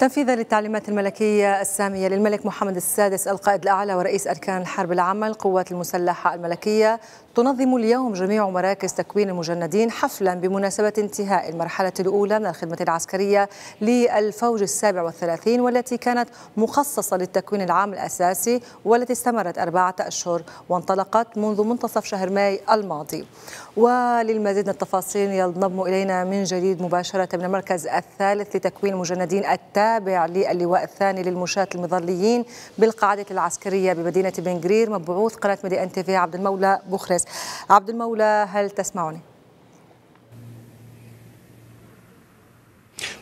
تنفيذا للتعليمات الملكية السامية للملك محمد السادس القائد الأعلى ورئيس أركان الحرب العامة القوات المسلحة الملكية تنظم اليوم جميع مراكز تكوين المجندين حفلا بمناسبة انتهاء المرحلة الأولى من الخدمة العسكرية للفوج السابع والثلاثين والتي كانت مخصصة للتكوين العام الأساسي والتي استمرت أربعة أشهر وانطلقت منذ منتصف شهر ماي الماضي وللمزيد من التفاصيل ينضم إلينا من جديد مباشرة من المركز الثالث لتكوين المجندين التالي التابع للواء الثاني للمشاة المظليين بالقاعدة العسكرية بمدينة بن مبعوث قناة ميدي ان تي عبد المولى بوخرس عبد المولى هل تسمعني؟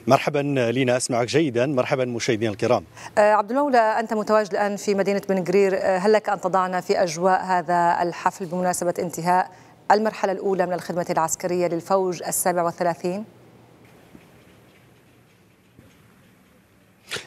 مرحبا لينا اسمعك جيدا مرحبا مشاهدينا الكرام أه، عبد المولى انت متواجد الان في مدينه بن أه، هل لك ان تضعنا في اجواء هذا الحفل بمناسبه انتهاء المرحله الاولى من الخدمه العسكريه للفوج السابع والثلاثين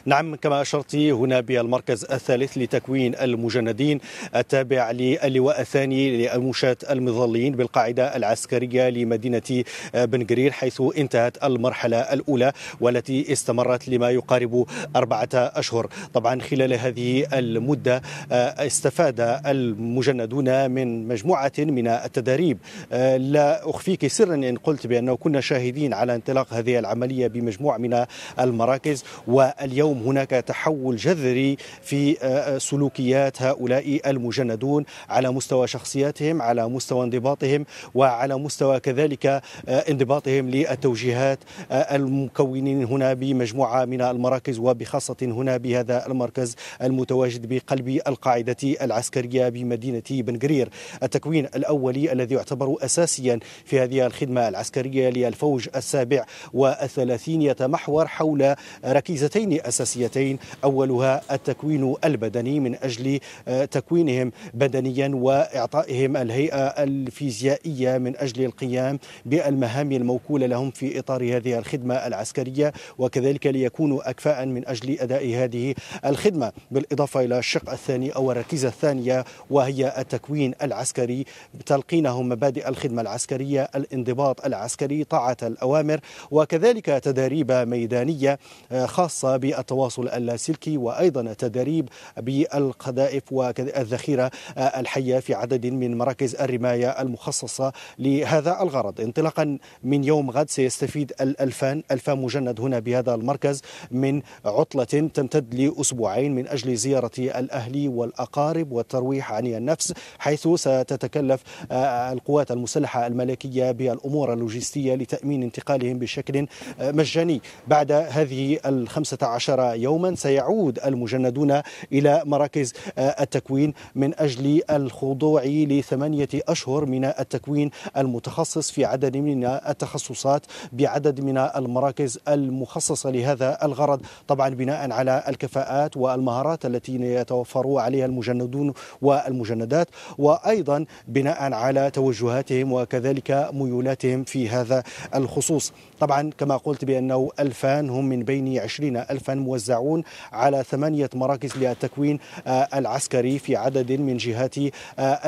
نعم كما أشرت هنا بالمركز الثالث لتكوين المجندين التابع للواء الثاني لمشاة المظليين بالقاعدة العسكرية لمدينة بن قرير حيث انتهت المرحلة الأولى والتي استمرت لما يقارب أربعة أشهر طبعا خلال هذه المدة آه، استفاد المجندون من مجموعة من التدريب آه، لا أخفيك سرا إن قلت بأنه كنا شاهدين على انطلاق هذه العملية بمجموعة من المراكز واليوم اليوم هناك تحول جذري في آه، آه، سلوكيات هؤلاء المجندون على مستوى شخصياتهم على مستوى انضباطهم وعلى مستوى كذلك آه، انضباطهم للتوجيهات المكونين هنا بمجموعة من المراكز وبخاصة هنا بهذا المركز المتواجد بقلب القاعدة العسكرية بمدينة بنقرير التكوين الأولي الذي يعتبر أساسيا في هذه الخدمة العسكرية للفوج السابع والثلاثين يتمحور حول ركيزتين أساسية أساسيتين أولها التكوين البدني من أجل آه، تكوينهم بدنيا وإعطائهم الهيئة الفيزيائية من أجل القيام بالمهام الموكولة لهم في إطار هذه الخدمة العسكرية وكذلك ليكونوا أكفاء من أجل أداء هذه الخدمة بالإضافة إلى الشق الثاني أو الركيزة الثانية وهي التكوين العسكري تلقينهم مبادئ الخدمة العسكرية الانضباط العسكري طاعة الأوامر وكذلك تداريب ميدانية آه، خاصة بالتطبيق التواصل اللاسلكي وأيضا تدريب بالقذائف والذخيرة الحية في عدد من مراكز الرماية المخصصة لهذا الغرض انطلاقا من يوم غد سيستفيد الألفان ألفان مجند هنا بهذا المركز من عطلة تمتد لأسبوعين من أجل زيارة الأهلي والأقارب والترويح عن النفس حيث ستتكلف آه، القوات المسلحة الملكية بالأمور اللوجستية لتأمين انتقالهم بشكل آه، مجاني بعد هذه الخمسة عشر يوما سيعود المجندون إلى مراكز آه، التكوين من أجل الخضوع لثمانية أشهر من التكوين المتخصص في عدد من التخصصات بعدد من المراكز المخصصة لهذا الغرض طبعا بناء على الكفاءات والمهارات التي يتوفر عليها المجندون والمجندات وأيضا بناء على توجهاتهم وكذلك ميولاتهم في هذا الخصوص طبعا كما قلت بأنه ألفان هم من بين عشرين ألفا موزعون على ثمانية مراكز للتكوين آه، العسكري في عدد من جهات آه،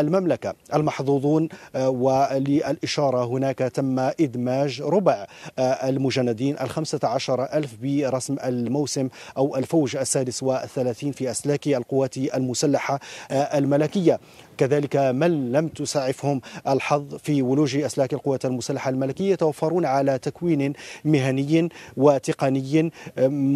المملكة المحظوظون آه، وللإشارة هناك تم إدماج ربع المجندين الخمسة عشر ألف برسم الموسم أو الفوج السادس والثلاثين في أسلاك القوات المسلحة الملكية كذلك من لم تسعفهم الحظ في ولوج أسلاك القوات المسلحة الملكية يتوفرون على تكوين مهني وتقني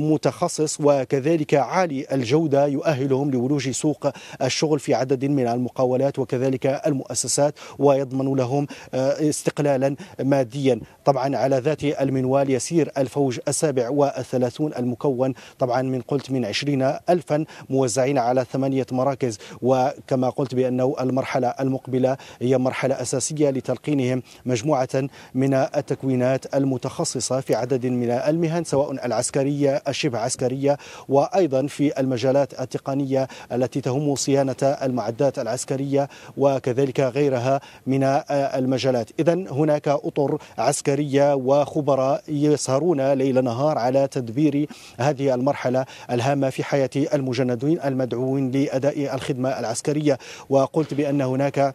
متخصص متخصص وكذلك عالي الجودة يؤهلهم لولوج سوق الشغل في عدد من المقاولات وكذلك المؤسسات ويضمن لهم آه، استقلالا ماديا طبعا على ذات المنوال يسير الفوج السابع والثلاثون المكون طبعا من قلت من عشرين ألفا موزعين على ثمانية مراكز وكما قلت بأنه المرحلة المقبلة هي مرحلة أساسية لتلقينهم مجموعة من التكوينات المتخصصة في عدد من المهن سواء العسكرية الشبه عسكرية العسكرية وأيضا في المجالات التقنية التي تهم صيانة المعدات العسكرية وكذلك غيرها من المجالات إذا هناك أطر عسكرية وخبراء يسهرون ليل نهار على تدبير هذه المرحلة الهامة في حياة المجندين المدعوين لأداء الخدمة العسكرية وقلت بأن هناك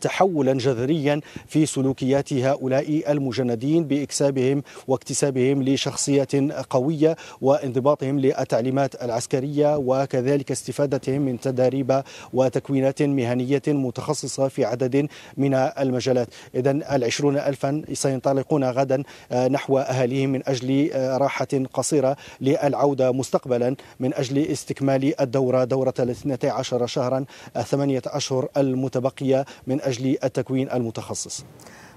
تحولا جذريا في سلوكيات هؤلاء المجندين باكسابهم واكتسابهم لشخصيه قويه وانضباطهم للتعليمات العسكريه وكذلك استفادتهم من تداريب وتكوينات مهنيه متخصصه في عدد من المجالات اذا العشرون ألفا سينطلقون غدا آه، نحو أهاليهم من أجل آه، راحة قصيرة للعودة مستقبلا من أجل استكمال الدورة دورة 12 شهرا ثمانية أشهر المتبقية من أجل التكوين المتخصص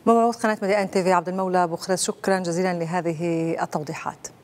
موعود قناة مدينة تي في عبد المولى بخرس شكرا جزيلا لهذه التوضيحات